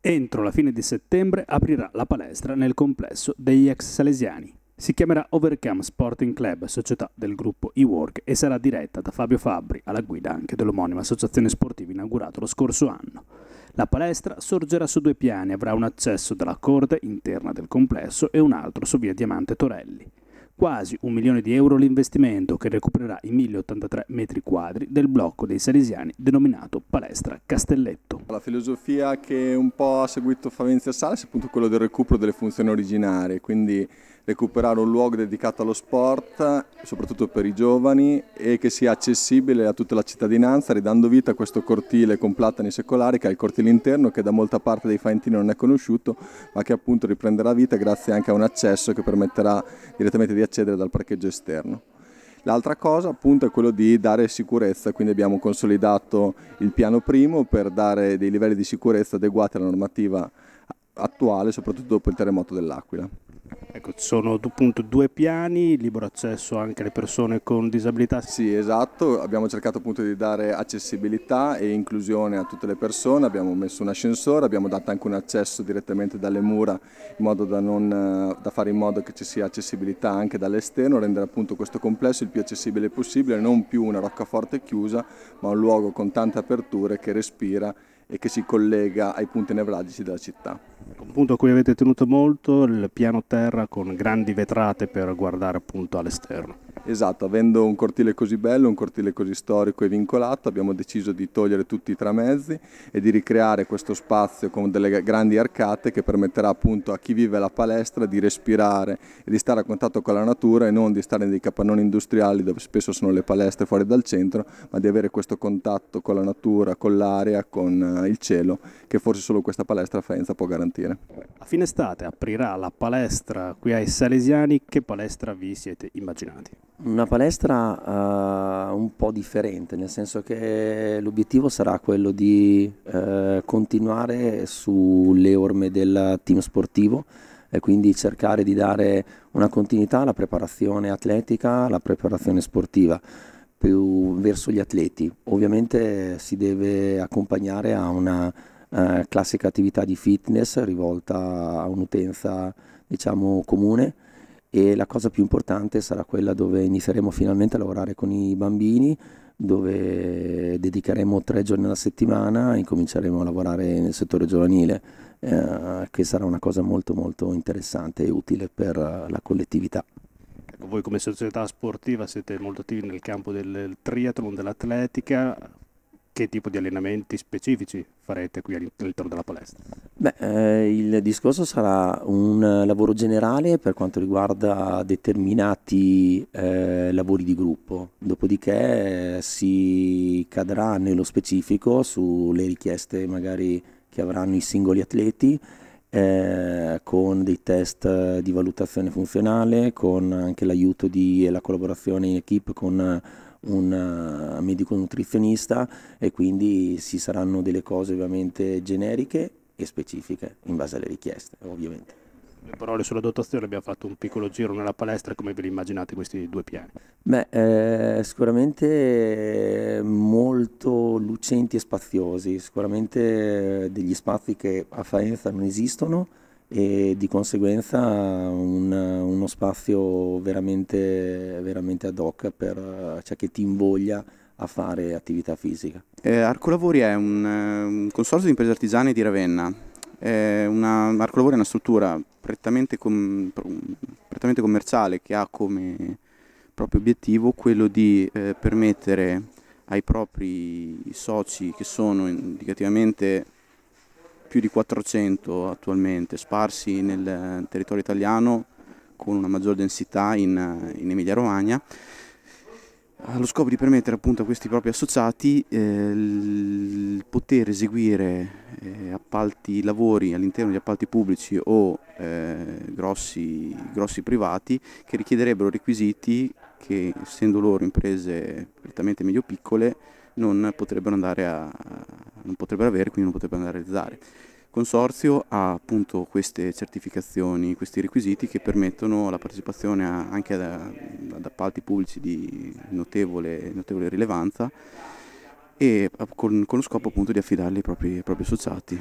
Entro la fine di settembre aprirà la palestra nel complesso degli ex salesiani. Si chiamerà Overcam Sporting Club, società del gruppo eWork, e sarà diretta da Fabio Fabbri, alla guida anche dell'omonima associazione sportiva inaugurata lo scorso anno. La palestra sorgerà su due piani, avrà un accesso dalla corda interna del complesso e un altro su via Diamante Torelli quasi un milione di euro l'investimento che recupererà i 1083 metri quadri del blocco dei Salesiani denominato Palestra Castelletto. La filosofia che un po' ha seguito Favenzia Sales è appunto quella del recupero delle funzioni originarie, quindi recuperare un luogo dedicato allo sport, soprattutto per i giovani, e che sia accessibile a tutta la cittadinanza, ridando vita a questo cortile con platani secolari, che è il cortile interno, che da molta parte dei faentini non è conosciuto, ma che appunto riprenderà vita grazie anche a un accesso che permetterà direttamente di accedere dal parcheggio esterno. L'altra cosa appunto è quello di dare sicurezza, quindi abbiamo consolidato il piano primo per dare dei livelli di sicurezza adeguati alla normativa attuale, soprattutto dopo il terremoto dell'Aquila. Ecco, sono appunto due piani, libero accesso anche alle persone con disabilità. Sì, esatto, abbiamo cercato appunto di dare accessibilità e inclusione a tutte le persone, abbiamo messo un ascensore, abbiamo dato anche un accesso direttamente dalle mura in modo da, non, da fare in modo che ci sia accessibilità anche dall'esterno, rendere appunto questo complesso il più accessibile possibile, non più una roccaforte chiusa, ma un luogo con tante aperture che respira e che si collega ai punti nevralgici della città un punto a cui avete tenuto molto, il piano terra con grandi vetrate per guardare appunto all'esterno. Esatto, avendo un cortile così bello, un cortile così storico e vincolato, abbiamo deciso di togliere tutti i tramezzi e di ricreare questo spazio con delle grandi arcate che permetterà appunto a chi vive la palestra di respirare e di stare a contatto con la natura e non di stare nei capannoni industriali dove spesso sono le palestre fuori dal centro, ma di avere questo contatto con la natura, con l'aria, con eh, il cielo che forse solo questa palestra a Faenza può garantire. A fine estate aprirà la palestra qui ai Salesiani, che palestra vi siete immaginati? Una palestra uh, un po' differente, nel senso che l'obiettivo sarà quello di uh, continuare sulle orme del team sportivo e quindi cercare di dare una continuità alla preparazione atletica, alla preparazione sportiva più verso gli atleti. Ovviamente si deve accompagnare a una uh, classica attività di fitness rivolta a un'utenza diciamo comune e la cosa più importante sarà quella dove inizieremo finalmente a lavorare con i bambini, dove dedicheremo tre giorni alla settimana e incominceremo a lavorare nel settore giovanile, eh, che sarà una cosa molto molto interessante e utile per la collettività. Ecco, voi come società sportiva siete molto attivi nel campo del triathlon, dell'atletica, che tipo di allenamenti specifici farete qui all'interno della palestra? Beh, eh, il discorso sarà un lavoro generale per quanto riguarda determinati eh, lavori di gruppo, dopodiché eh, si cadrà nello specifico sulle richieste magari che avranno i singoli atleti eh, con dei test di valutazione funzionale, con anche l'aiuto e la collaborazione in equip con un eh, medico nutrizionista e quindi ci saranno delle cose ovviamente generiche e specifiche in base alle richieste ovviamente. Le parole sulla dotazione, abbiamo fatto un piccolo giro nella palestra, come ve li immaginate questi due piani? Beh, eh, sicuramente molto lucenti e spaziosi, sicuramente degli spazi che a Faenza non esistono, e di conseguenza un, uno spazio veramente, veramente ad hoc per, cioè che ti invoglia a fare attività fisica. Eh, Arcolavori è un, un consorzio di imprese artigiane di Ravenna. È una, Arcolavori è una struttura prettamente, com, prettamente, commerciale che ha come proprio obiettivo quello di eh, permettere ai propri soci che sono indicativamente più di 400 attualmente sparsi nel territorio italiano con una maggior densità in, in Emilia Romagna allo scopo di permettere appunto a questi propri associati eh, il poter eseguire eh, appalti lavori all'interno di appalti pubblici o eh, grossi, grossi, privati che richiederebbero requisiti che essendo loro imprese prettamente medio piccole non potrebbero andare a, non potrebbero avere, quindi non potrebbero andare a realizzare. Il consorzio ha appunto queste certificazioni, questi requisiti che permettono la partecipazione a, anche ad, ad, appalti pubblici di notevole, notevole rilevanza e eh, con, con, lo scopo appunto di affidarli ai propri, ai propri associati.